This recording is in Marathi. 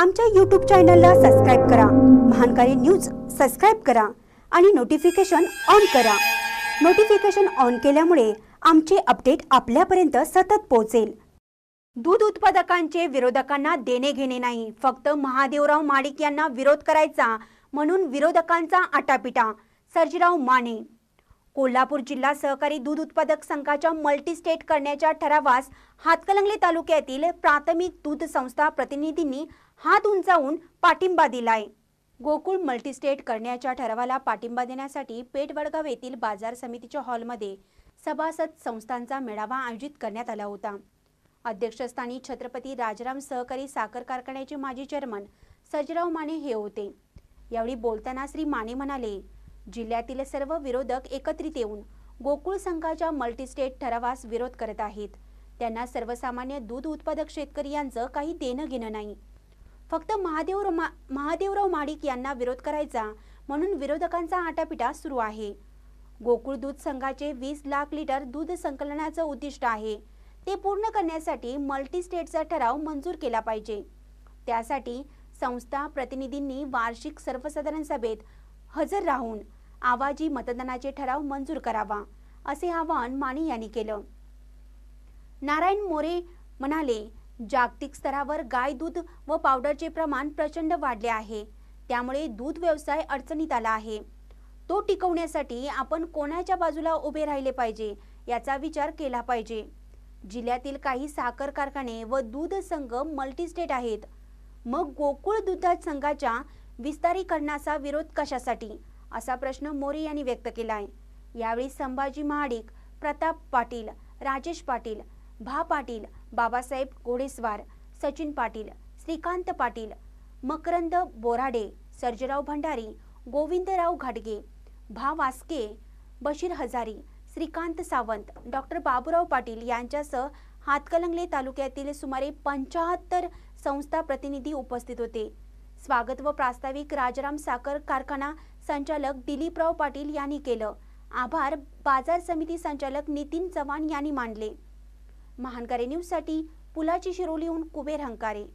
आमच्या यूट्यूब चॅनलला सबस्क्राईब करा महानकारी न्यूज सबस्क्राईब करा आणि नोटिफिकेशन ऑन करा नोटिफिकेशन ऑन केल्यामुळे आमचे अपडेट आपल्यापर्यंत सतत पोहोचेल दूध उत्पादकांचे विरोधकांना देणे घेणे नाही फक्त महादेवराव माडिक यांना विरोध करायचा म्हणून विरोधकांचा आटापिटा सर्जीराव माने कोल्हापूर जिल्हा सहकारी दूध उत्पादक संघाच्या मल्टीस्टेट करण्याच्या ठरावास हातकलंगले तालुक्यातील प्राथमिक दूध संस्था प्रतिनिधींनी हात उंचावून पाठिंबा दिलाय गोकुळ मल्टीस्टेट करण्याच्या ठरावाला पाठिंबा देण्यासाठी पेठवडगाव येथील बाजार समितीच्या हॉलमध्ये सभासद संस्थांचा मेळावा आयोजित करण्यात आला होता अध्यक्षस्थानी छत्रपती राजाराम सहकारी साखर कारखान्याचे माजी चेअरमन सजराव माने हे होते यावेळी बोलताना श्री माने म्हणाले जिल्ह्यातील सर्व विरोधक एकत्रित येऊन गोकुळ संघाच्या मल्टीस्टेट ठरावास विरोध करत आहेत त्यांना सर्वसामान्य दूध उत्पादक शेतकरी यांचं काही देणं घेणं नाही फक्त महादेव महादेवराव माडिक यांना विरोध करायचा म्हणून विरोधकांचा आटापिटा सुरू आहे गोकुळ दूध संघाचे वीस लाख लिटर दूध संकलनाचं उद्दिष्ट आहे ते पूर्ण करण्यासाठी मल्टीस्टेटचा ठराव मंजूर केला पाहिजे त्यासाठी संस्था प्रतिनिधींनी वार्षिक सर्वसाधारण सभेत हजर राहून आवाजी मतदानाचे ठराव मंजूर करावा असे आवाहन माने यांनी केलं नारायण मोरे म्हणाले जागतिक स्तरावर गाय दूध व पावडरचे प्रमाण प्रचंड वाढले आहे त्यामुळे दूध व्यवसाय अडचणीत आला आहे तो टिकवण्यासाठी आपण कोणाच्या बाजूला उभे राहिले पाहिजे याचा विचार केला पाहिजे जिल्ह्यातील काही साखर कारखाने व दूध संघ मल्टीस्टेट आहेत मग गोकुळ दुधात संघाच्या विस्तारीकरणाचा विरोध कशासाठी असा प्रश्न मोरे यांनी व्यक्त केला आहे यावेळी संभाजी महाडिक प्रताप पाटील राजेश पाटील भा पाटील बाबासाहेब घोडेस्वार सचिन पाटील श्रीकांत पाटील मकरंद बोराडे सर्जराव भंडारी गोविंदराव घाटगे भा वास्के बशीर हजारी श्रीकांत सावंत डॉक्टर बाबूराव पाटील यांच्यासह हातकलंगले तालुक्यातील सुमारे पंचाहत्तर संस्था प्रतिनिधी उपस्थित होते स्वागत व प्रास्ताविक राजाराम साखर कारखाना संचालक दिलीपराव पाटील यांनी केलं आभार बाजार समिती संचालक नितीन चव्हाण यांनी मांडले महान न्यूजसाठी पुलाची शिरोलीहून कुबेर हंकारे